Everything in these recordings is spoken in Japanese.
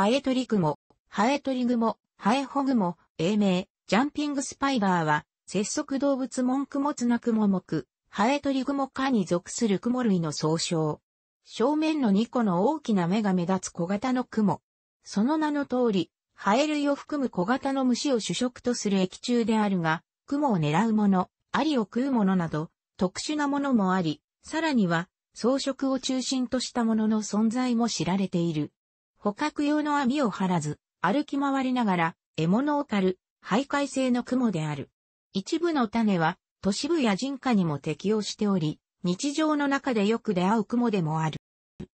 ハエトリグモ、ハエトリグモ、ハエホグモ、英名、ジャンピングスパイダーは、節足動物文句もつなモもク、ハエトリグモ科に属する雲類の総称。正面の2個の大きな目が目立つ小型の雲。その名の通り、ハエ類を含む小型の虫を主食とする液中であるが、雲を狙うもの、アリを食うものなど、特殊なものもあり、さらには、装飾を中心としたものの存在も知られている。捕獲用の網を張らず、歩き回りながら獲物を狩る、徘徊性の雲である。一部の種は、都市部や人家にも適応しており、日常の中でよく出会う雲でもある。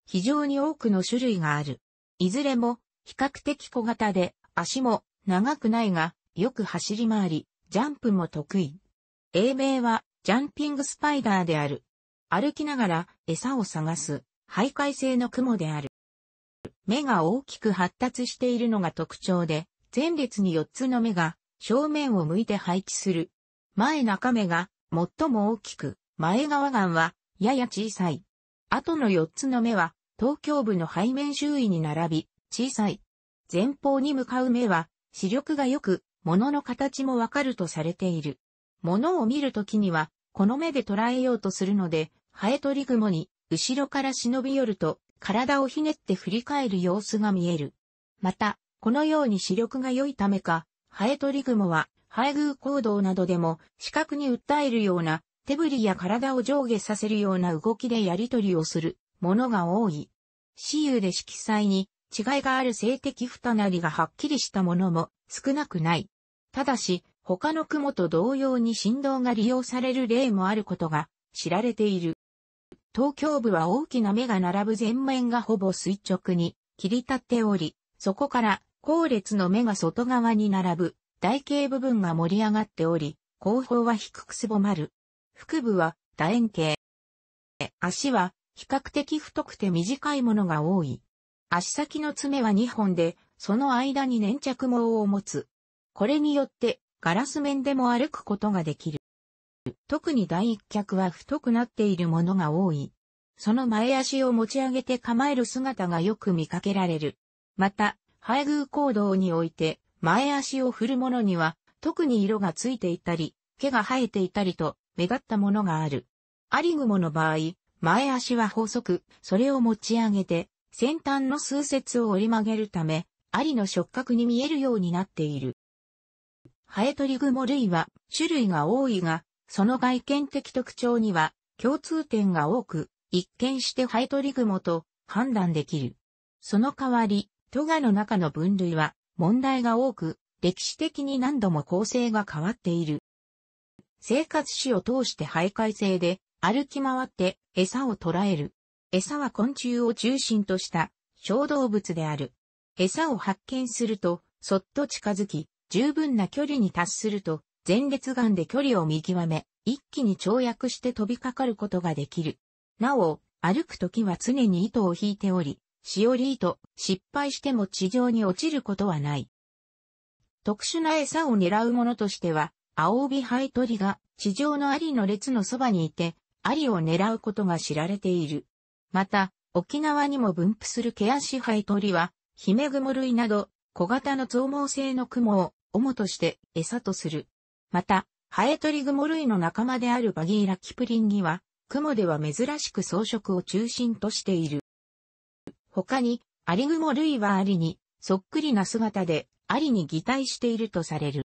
非常に多くの種類がある。いずれも、比較的小型で、足も長くないが、よく走り回り、ジャンプも得意。英名は、ジャンピングスパイダーである。歩きながら餌を探す、徘徊性の雲である。目が大きく発達しているのが特徴で、前列に4つの目が正面を向いて配置する。前中目が最も大きく、前側眼はやや小さい。後の4つの目は東京部の背面周囲に並び小さい。前方に向かう目は視力が良く、物の形もわかるとされている。物を見るときには、この目で捉えようとするので、ハエトリグモに後ろから忍び寄ると体をひねって振り返る様子が見える。また、このように視力が良いためか、ハエトリグモは、配偶行動などでも、視覚に訴えるような、手振りや体を上下させるような動きでやり取りをする、ものが多い。私有で色彩に、違いがある性的不たなりがはっきりしたものも、少なくない。ただし、他の雲と同様に振動が利用される例もあることが知られている。東京部は大きな目が並ぶ前面がほぼ垂直に切り立っており、そこから後列の目が外側に並ぶ台形部分が盛り上がっており、後方は低くすぼまる。腹部は楕円形。足は比較的太くて短いものが多い。足先の爪は2本で、その間に粘着毛を持つ。これによってガラス面でも歩くことができる。特に第一脚は太くなっているものが多い。その前足を持ち上げて構える姿がよく見かけられる。また、配偶行動において、前足を振るものには、特に色がついていたり、毛が生えていたりと、目立ったものがある。アリグモの場合、前足は細く、それを持ち上げて、先端の数節を折り曲げるため、アリの触覚に見えるようになっている。ハエトリグモ類は種類が多いが、その外見的特徴には共通点が多く、一見してハエトリグモと判断できる。その代わり、トガの中の分類は問題が多く、歴史的に何度も構成が変わっている。生活史を通して徘徊性で歩き回って餌を捕らえる。餌は昆虫を中心とした小動物である。餌を発見すると、そっと近づき、十分な距離に達すると、前列眼で距離を見極め、一気に跳躍して飛びかかることができる。なお、歩くときは常に糸を引いており、しおり糸、失敗しても地上に落ちることはない。特殊な餌を狙うものとしては、青帯ハエトリが地上のアリの列のそばにいて、アリを狙うことが知られている。また、沖縄にも分布するケアシハ鳥は、ヒメグモ類など小型の増毛性の雲を主として餌とする。また、ハエトリグモ類の仲間であるバギーラキプリンギは、雲では珍しく装飾を中心としている。他に、アリグモ類はアリに、そっくりな姿で、アリに擬態しているとされる。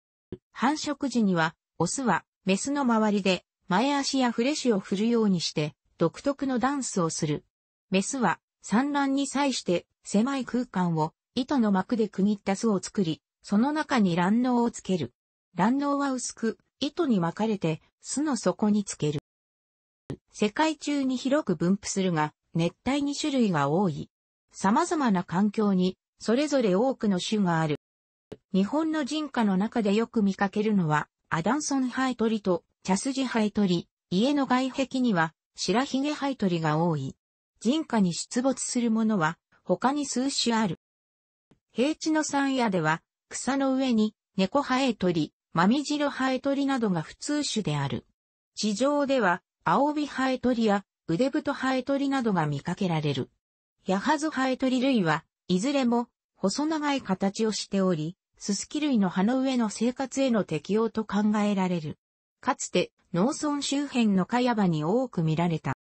繁殖時には、オスは、メスの周りで、前足やフレシを振るようにして、独特のダンスをする。メスは、産卵に際して、狭い空間を、糸の膜で区切った巣を作り、その中に卵嚢をつける。卵脳は薄く、糸に巻かれて巣の底につける。世界中に広く分布するが、熱帯に種類が多い。様々な環境に、それぞれ多くの種がある。日本の人家の中でよく見かけるのは、アダンソンハエトリとチャスジハエトリ、家の外壁には白ヒゲハエトリが多い。人家に出没するものは他に数種ある。平地の山野では草の上に猫ハエトリ、マミジロハエトリなどが普通種である。地上では、アオビハエトリや、ウデブトハエトリなどが見かけられる。ヤハズハエトリ類は、いずれも、細長い形をしており、ススキ類の葉の上の生活への適応と考えられる。かつて、農村周辺のヤ場に多く見られた。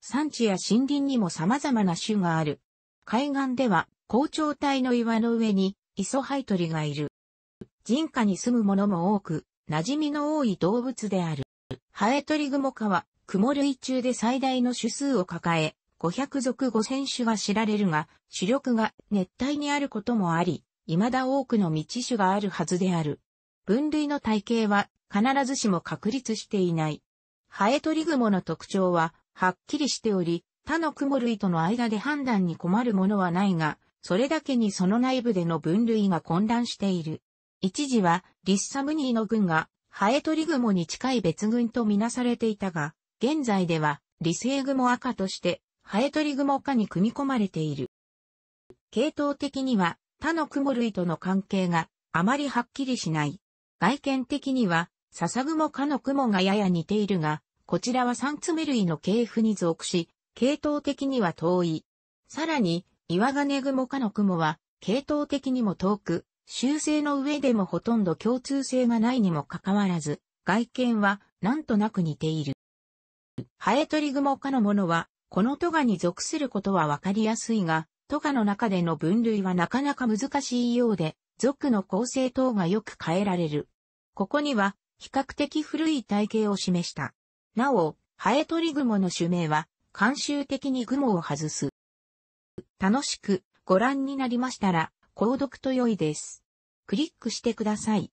産地や森林にも様々な種がある。海岸では、高潮帯の岩の上に、イソハイトリがいる。人家に住む者も多く、馴染みの多い動物である。ハエトリグモ科は、雲類中で最大の種数を抱え、500属5000種が知られるが、主力が熱帯にあることもあり、未だ多くの未知種があるはずである。分類の体系は必ずしも確立していない。ハエトリグモの特徴ははっきりしており、他の雲類との間で判断に困るものはないが、それだけにその内部での分類が混乱している。一時はリッサムニーの軍がハエトリグモに近い別群とみなされていたが、現在では理性雲赤としてハエトリグモ科に組み込まれている。系統的には他の雲類との関係があまりはっきりしない。外見的には笹モ科の雲がやや似ているが、こちらは三つ目類の系譜に属し、系統的には遠い。さらに、岩金雲科の雲は、系統的にも遠く、修正の上でもほとんど共通性がないにもかかわらず、外見はなんとなく似ている。ハエトリグモ科のものは、このトガに属することはわかりやすいが、トガの中での分類はなかなか難しいようで、属の構成等がよく変えられる。ここには、比較的古い体型を示した。なお、ハエトリグモの種名は、慣習的にグモを外す。楽しくご覧になりましたら、購読と良いです。クリックしてください。